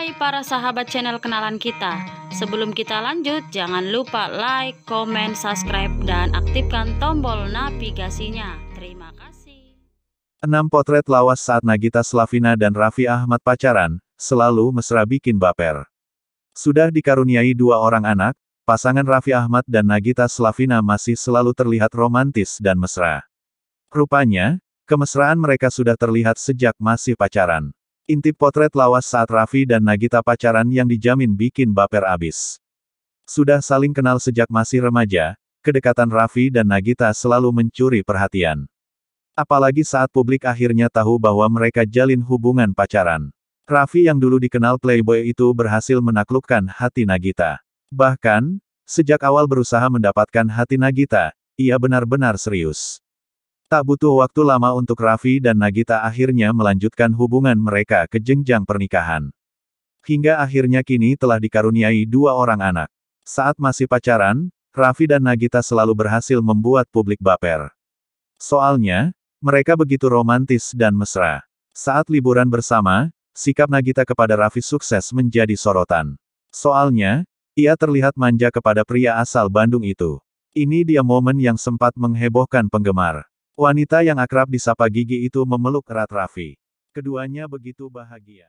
Hai para sahabat channel kenalan kita Sebelum kita lanjut jangan lupa like, komen, subscribe dan aktifkan tombol navigasinya Terima kasih 6 potret lawas saat Nagita Slavina dan Raffi Ahmad pacaran Selalu mesra bikin baper Sudah dikaruniai dua orang anak Pasangan Raffi Ahmad dan Nagita Slavina masih selalu terlihat romantis dan mesra Rupanya, kemesraan mereka sudah terlihat sejak masih pacaran Intip potret lawas saat Raffi dan Nagita pacaran yang dijamin bikin baper abis. Sudah saling kenal sejak masih remaja, kedekatan Raffi dan Nagita selalu mencuri perhatian. Apalagi saat publik akhirnya tahu bahwa mereka jalin hubungan pacaran. Raffi yang dulu dikenal playboy itu berhasil menaklukkan hati Nagita. Bahkan, sejak awal berusaha mendapatkan hati Nagita, ia benar-benar serius. Tak butuh waktu lama untuk Raffi dan Nagita akhirnya melanjutkan hubungan mereka ke jenjang pernikahan. Hingga akhirnya kini telah dikaruniai dua orang anak. Saat masih pacaran, Raffi dan Nagita selalu berhasil membuat publik baper. Soalnya, mereka begitu romantis dan mesra. Saat liburan bersama, sikap Nagita kepada Raffi sukses menjadi sorotan. Soalnya, ia terlihat manja kepada pria asal Bandung itu. Ini dia momen yang sempat menghebohkan penggemar. Wanita yang akrab disapa Gigi itu memeluk erat Raffi. Keduanya begitu bahagia.